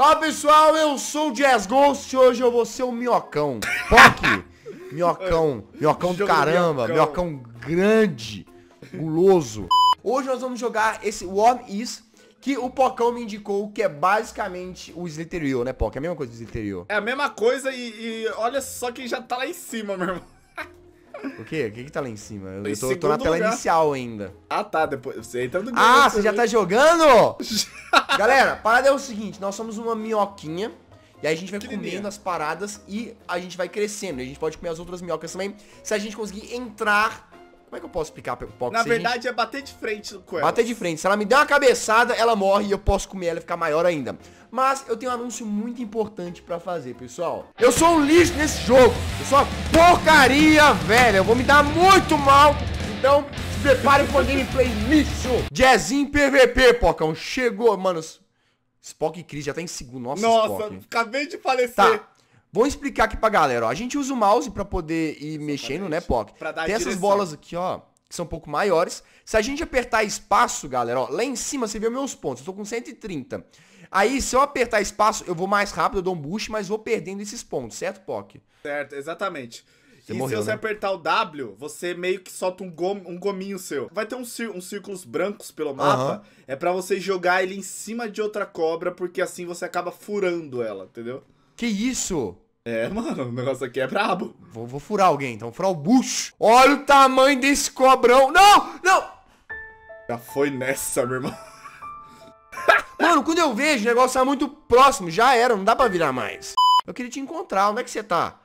Fala pessoal, eu sou o Jazz Ghost e hoje eu vou ser o Minhocão. Pock! minhocão, minhocão do caramba, minhocão. grande, guloso. Hoje nós vamos jogar esse One Is que o Pocão me indicou, que é basicamente o Slytherin, né, Poc? É a mesma coisa do Slytherin. É a mesma coisa e, e, olha só quem já tá lá em cima, meu irmão. O quê? O que que tá lá em cima? Eu, tô, tô, na tela lugar. inicial ainda. Ah, tá. Depois você entra no game. Ah, você já tá jogando? Galera, a parada é o seguinte. Nós somos uma minhoquinha. E aí a gente vai comendo as paradas e a gente vai crescendo. A gente pode comer as outras minhocas também. Se a gente conseguir entrar como é que eu posso picar pipoca? Na verdade, é bater de frente com ela. Bater de frente. Se ela me der uma cabeçada, ela morre e eu posso comer ela e ficar maior ainda. Mas eu tenho um anúncio muito importante pra fazer, pessoal. Eu sou um lixo nesse jogo. Eu sou uma porcaria, velho. Eu vou me dar muito mal. Então, se preparem pra gameplay lixo. Jazzinho PVP, pocão. Chegou, mano. Spock e Chris já tá em segundo. Nossa, Nossa Spock. acabei de falecer. Tá, Vou explicar aqui pra galera, ó. A gente usa o mouse para poder ir mexendo, né, Poc? Pra dar Tem essas bolas aqui, ó, que são um pouco maiores. Se a gente apertar espaço, galera, ó, lá em cima você vê meus pontos. Eu tô com 130. Aí, se eu apertar espaço, eu vou mais rápido, eu dou um boost, mas vou perdendo esses pontos, certo, Poc? Certo, exatamente. Você e morreu, se você né? apertar o W, você meio que solta um, gom, um gominho seu. Vai ter uns, um, um círculos brancos pelo mapa. Uhum. É para você jogar ele em cima de outra cobra, porque assim você acaba furando ela, entendeu? Que isso? É, mano, o negócio aqui é brabo. Vou, vou furar alguém, então. Vou furar o bucho. Olha o tamanho desse cobrão. Não, não. Já foi nessa, meu irmão. mano, quando eu vejo, o negócio tá muito próximo. Já era, não dá pra virar mais. Eu queria te encontrar. Onde é que você tá?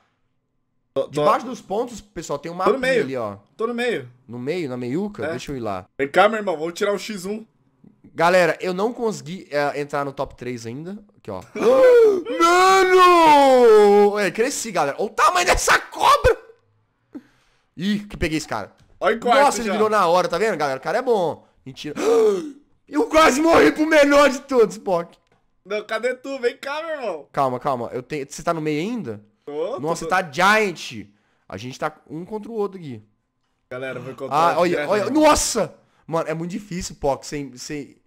Tô, Debaixo dos pontos, pessoal, tem um mapa ali, ó. Tô no meio. No meio, na meiuca? É. Deixa eu ir lá. Vem cá, meu irmão, vou tirar o X1. Galera, eu não consegui é, entrar no top 3 ainda. Aqui, ó. Mano! Cresci, galera. Olha o tamanho dessa cobra. Ih, que peguei esse cara. Olha Nossa, quarto, ele já. virou na hora, tá vendo, galera? O cara é bom. Mentira. Eu quase morri pro melhor de todos, Spock. Não, cadê tu? Vem cá, meu irmão. Calma, calma. Eu tenho... Você tá no meio ainda? Tô, Nossa, você tá giant. A gente tá um contra o outro aqui. Galera, vou ah, encontrar. Ah, olha, olha. Nossa! Mano, é muito difícil, Pock, sem, sem,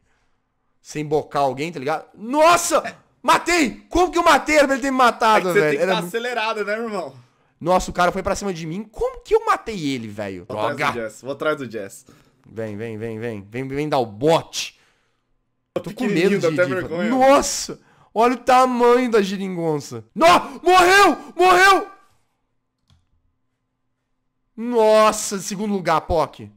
sem bocar alguém, tá ligado? Nossa! É. Matei! Como que eu matei? Era pra ele ter me matado, é velho. Você tem que Era... acelerada, né, meu irmão? Nossa, o cara foi pra cima de mim. Como que eu matei ele, velho? Vou Droga. atrás do Jess. Vou atrás do Jess. Vem, vem, vem, vem. Vem, vem dar o bote. Eu tô com medo de, de... Nossa! Olha o tamanho da giringonça. Não! Morreu! Morreu! Nossa, segundo lugar, Pock.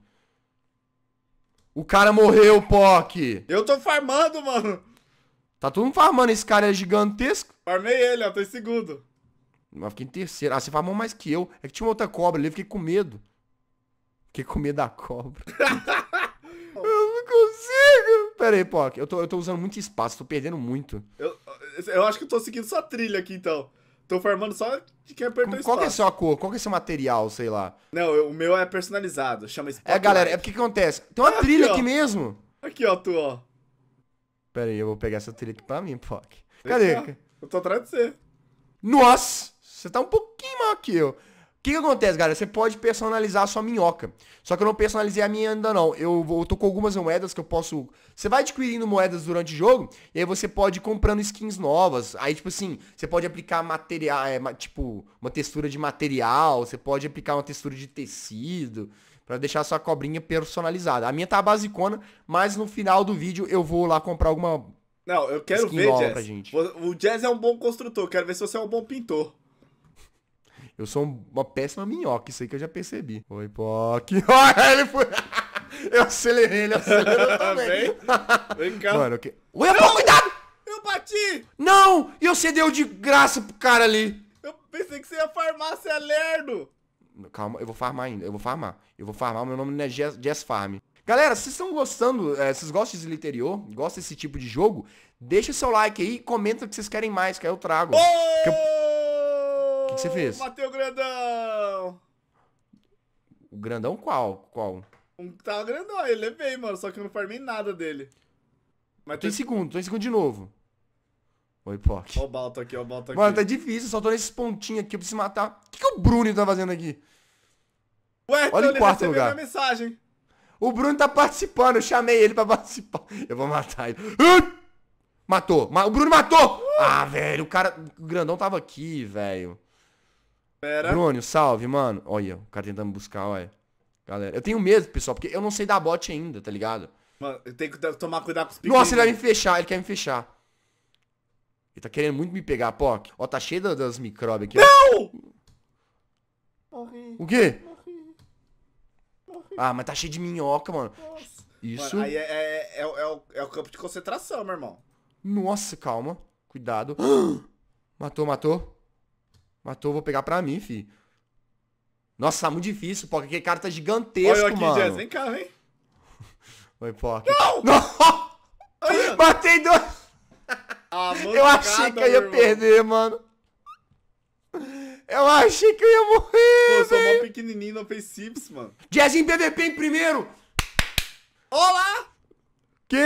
O cara morreu, Pock. Eu tô farmando, mano. Tá todo mundo farmando, esse cara é gigantesco. Farmei ele, ó, tô em segundo. Mas fiquei em terceiro. Ah, você farmou mais que eu. É que tinha uma outra cobra ali, eu fiquei com medo. Fiquei com medo da cobra. eu não consigo. Pera aí, pock Eu tô, eu tô usando muito espaço, tô perdendo muito. Eu, eu acho que eu tô seguindo sua trilha aqui, então. Tô farmando só de quem apertou Qual espaço. que é a sua cor? Qual que é seu material, sei lá? Não, eu, o meu é personalizado, chama Spotlight. É, galera, é porque que acontece? Tem uma trilha aqui, aqui mesmo. Aqui, ó, tu, ó. Pera aí, eu vou pegar essa trilha aqui pra mim, Pock. Cadê? Cá, eu tô atrás de você. Nossa! Você tá um pouquinho maior que eu. O que, que acontece, galera? Você pode personalizar a sua minhoca. Só que eu não personalizei a minha ainda não. Eu, eu tô com algumas moedas que eu posso... Você vai adquirindo moedas durante o jogo, e aí você pode ir comprando skins novas. Aí, tipo assim, você pode aplicar material, é, tipo, uma textura de material, você pode aplicar uma textura de tecido para deixar sua cobrinha personalizada. A minha tá basicona, mas no final do vídeo eu vou lá comprar alguma Não, eu quero ver, Jazz. Pra gente. O Jazz é um bom construtor, quero ver se você é um bom pintor. Eu sou uma péssima minhoca, isso aí que eu já percebi. Oi, Poc. ele foi... Eu acelerei, ele acelerou tá também. Vem, vem cá. Mano, é okay. eu... cuidado! Eu bati! Não! E eu deu de graça pro cara ali. Eu pensei que você ia farmácia lerdo. Calma, eu vou farmar ainda. Eu vou farmar. Eu vou farmar. Meu nome não é Jazz, Jazz Farm. Galera, se vocês estão gostando, é, vocês gostam de interior, gostam desse tipo de jogo, deixa seu like aí comenta o que vocês querem mais, que aí eu trago. O eu... que, que, você fez? Matei o grandão! O grandão qual? Qual? Um que tava grandão, ele levei, mano, só que eu não farmei nada dele. Mas tô tem... em segundo, tô em segundo de novo. Oi, Poc. Ó o Balto aqui, ó o Balto aqui. Mano, tá difícil, só tô nesses pontinhos aqui, eu preciso matar. O que, que o Bruno tá fazendo aqui? Ué, Olha o quarto ele lugar. mensagem. O Bruno tá participando, eu chamei ele pra participar. Eu vou matar ele. Matou, o Bruno matou! Uh! Ah, velho, o cara, o grandão tava aqui, velho. Pera. Bruno, salve, mano. Olha, o cara tentando buscar, olha. Galera, eu tenho medo, pessoal, porque eu não sei dar bot ainda, tá ligado? Mano, eu tenho que tomar cuidado com os pequenos. Nossa, ele vai me fechar, ele quer me fechar. Ele tá querendo muito me pegar, POC. Ó, tá cheio das, das micróbios aqui. Não! Morri. O quê? Morri. Morri. Ah, mas tá cheio de minhoca, mano. Nossa. Isso. Mano, aí é, é, é, é, o, é o campo de concentração, meu irmão. Nossa, calma. Cuidado. Ah! matou, matou. Matou, vou pegar pra mim, fi. Nossa, tá muito difícil, POC. Aquele cara tá gigantesco, Olha eu aqui, mano. Jess. Vem cá, vem. Oi, POC. Não! Não! Matei dois eu achei que eu ia irmão. perder, mano. Eu achei que eu ia morrer. Pô, eu sou mó pequenininho, não fez sips, mano. Jazzinho PVP em primeiro. Olá! Que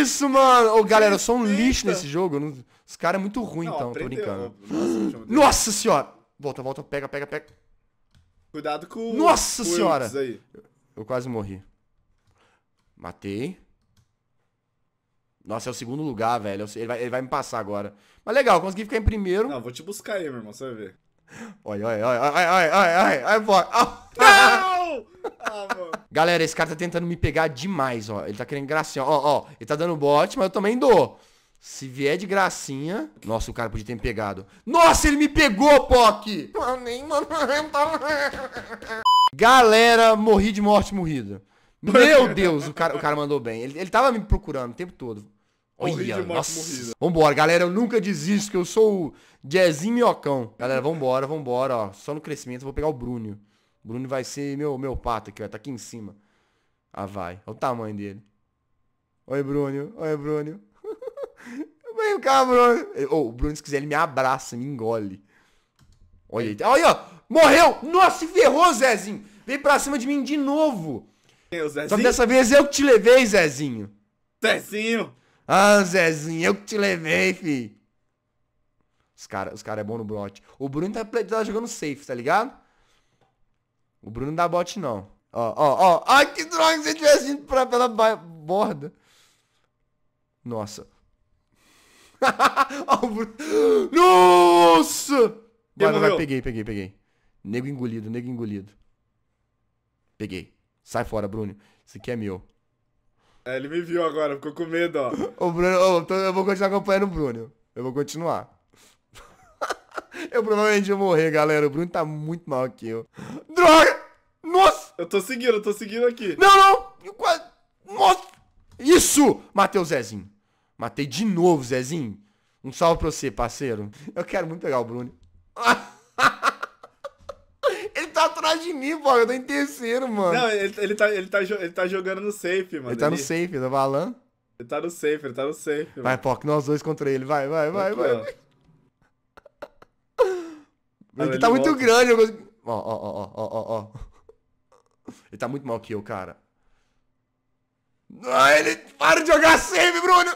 isso, mano? Ô, galera, eu sou um lixo nesse jogo. Os caras é muito ruim, não, então. Aprendeu, tô brincando. Nossa, Nossa senhora! Volta, volta, pega, pega, pega. Cuidado com Nossa senhora! Eu quase morri. Matei. Nossa, é o segundo lugar, velho. Ele vai, ele vai me passar agora. Mas legal, consegui ficar em primeiro. Não, vou te buscar aí, meu irmão, você vai ver. Olha, olha, olha, olha, olha, olha, olha, olha, bora. ah, ah Galera, esse cara tá tentando me pegar demais, ó. Ele tá querendo gracinha, ó, ó. Ele tá dando bote, mas eu também dou. Se vier de gracinha... Nossa, o cara podia ter me pegado. Nossa, ele me pegou, Pock! Galera, morri de morte morrida. Meu Deus, o cara, o cara mandou bem. Ele, ele tava me procurando o tempo todo. Olha, nossa. Né? Vambora, galera, eu nunca desisto, que eu sou o Jezinho Minhocão. Galera, vambora, vambora, ó. Só no crescimento eu vou pegar o Bruno. O Bruno vai ser meu, meu pato aqui, ó. Tá aqui em cima. Ah, vai. Olha o tamanho dele. Oi, Bruno. Oi, Bruno. Vem cá, Bruno. Oh, o Bruno, se quiser, ele me abraça, me engole. Olha aí. Olha, ó. Morreu. Nossa, ferrou, Zezinho. Vem pra cima de mim de novo. É Só que dessa vez eu que te levei, Zezinho. Zezinho. Ah, Zezinho, eu que te levei, fi. Os caras os cara é bom no bot. O Bruno tá, tá jogando safe, tá ligado? O Bruno não dá bot, não. Ó, ó, ó. Ai, que droga se ele tivesse indo pra, pela borda. Nossa. Nossa! Vai, vai, vai, peguei, peguei, peguei. Nego engolido, nego engolido. Peguei. Sai fora, Bruno. Isso aqui é meu. É, ele me viu agora, ficou com medo, ó. o Bruno, oh, então eu vou continuar acompanhando o Bruno. Eu vou continuar. eu provavelmente vou morrer, galera. O Bruno tá muito mal aqui, ó. Droga! Nossa! Eu tô seguindo, eu tô seguindo aqui. Não, não! Eu quase... Nossa! Isso! Matei o Zezinho. Matei de novo, Zezinho. Um salve pra você, parceiro. Eu quero muito pegar o Bruno. atrás de mim, pô. Eu tô em terceiro, mano. Não, ele, ele, tá, ele, tá, ele tá jogando no safe, mano. Ele tá no safe, tá Valan? Ele tá no safe, ele tá no safe. Vai, pô, Poc, nós dois contra ele. Vai, vai, vai, vai. vai. ele, ele tá muito grande. Ó, ó, ó, ó, ó, ó. Ele tá muito mal que eu, cara. Ah, ele para de jogar safe, Bruno!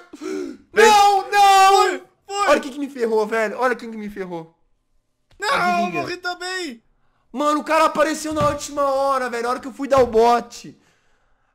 Não, não! Foi, foi. Olha quem que me ferrou, velho. Olha quem que me ferrou. Não, eu morri também! Mano, o cara apareceu na última hora, velho. Na hora que eu fui dar o bote.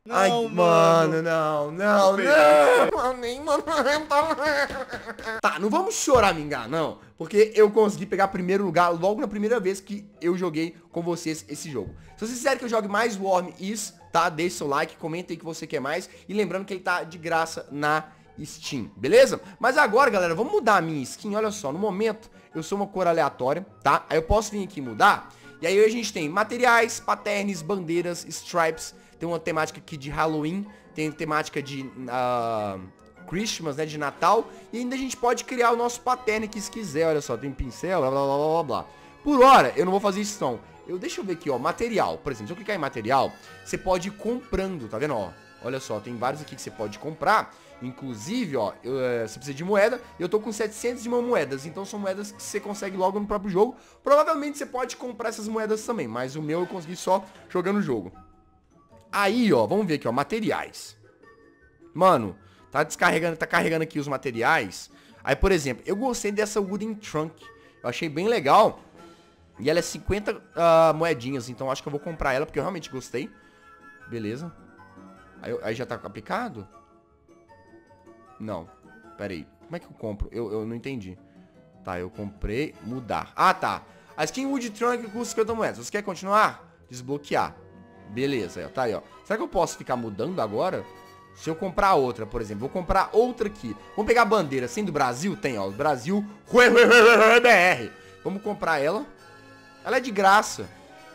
Não, Ai, mano. mano, não, não, não. mano. Tá. tá, não vamos chorar, mingar, não. Porque eu consegui pegar primeiro lugar logo na primeira vez que eu joguei com vocês esse jogo. Se vocês quiserem que eu jogue mais Warm Is, tá? Deixe seu like, comenta aí que você quer mais. E lembrando que ele tá de graça na Steam, beleza? Mas agora, galera, vamos mudar a minha skin. Olha só, no momento eu sou uma cor aleatória, tá? Aí eu posso vir aqui mudar e aí a gente tem materiais, patterns, bandeiras, stripes, tem uma temática aqui de Halloween, tem temática de uh, Christmas, né, de Natal, e ainda a gente pode criar o nosso pattern que se quiser, olha só, tem pincel, blá blá blá blá blá. Por hora, eu não vou fazer isso não. Eu, deixa eu ver aqui, ó, material, por exemplo, se eu clicar em material, você pode ir comprando, tá vendo, ó? Olha só, tem vários aqui que você pode comprar Inclusive, ó, eu, é, você precisa de moeda eu tô com 701 moedas, então são moedas que você consegue logo no próprio jogo. Provavelmente você pode comprar essas moedas também, mas o meu eu consegui só jogando o jogo. Aí, ó, vamos ver aqui, ó, materiais. Mano, tá descarregando, tá carregando aqui os materiais. Aí, por exemplo, eu gostei dessa Wooden Trunk, eu achei bem legal. E ela é 50 uh, ah, moedinhas, então acho que eu vou comprar ela porque eu realmente gostei. Beleza. Aí, aí já tá aplicado? Não. Pera aí. Como é que eu compro? Eu, eu não entendi. Tá, eu comprei. Mudar. Ah, tá. A skin Wood Trunk custa 50 moedas. Você quer continuar? Desbloquear. Beleza, tá aí, ó. Será que eu posso ficar mudando agora? Se eu comprar outra, por exemplo, vou comprar outra aqui. Vamos pegar a bandeira, sem assim, do Brasil? Tem, ó, Brasil BR. Vamos comprar ela. Ela é de graça.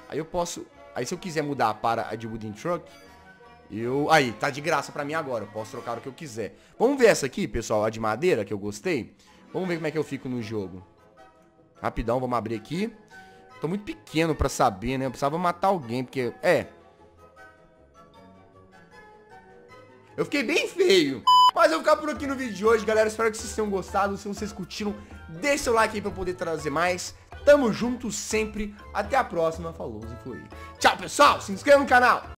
Aí eu posso... Aí se eu quiser mudar para a de Wooden Truck, eu... Aí, tá de graça pra mim agora. Eu posso trocar o que eu quiser. Vamos ver essa aqui, pessoal. A de madeira, que eu gostei. Vamos ver como é que eu fico no jogo. Rapidão, vamos abrir aqui. Tô muito pequeno pra saber, né? Eu precisava matar alguém, porque... É. Eu fiquei bem feio. Mas eu vou ficar por aqui no vídeo de hoje, galera. Espero que vocês tenham gostado. Se vocês curtiram, deixa seu like aí pra eu poder trazer mais. Tamo junto sempre. Até a próxima. Falou, e foi. Tchau, pessoal. Se inscreva no canal.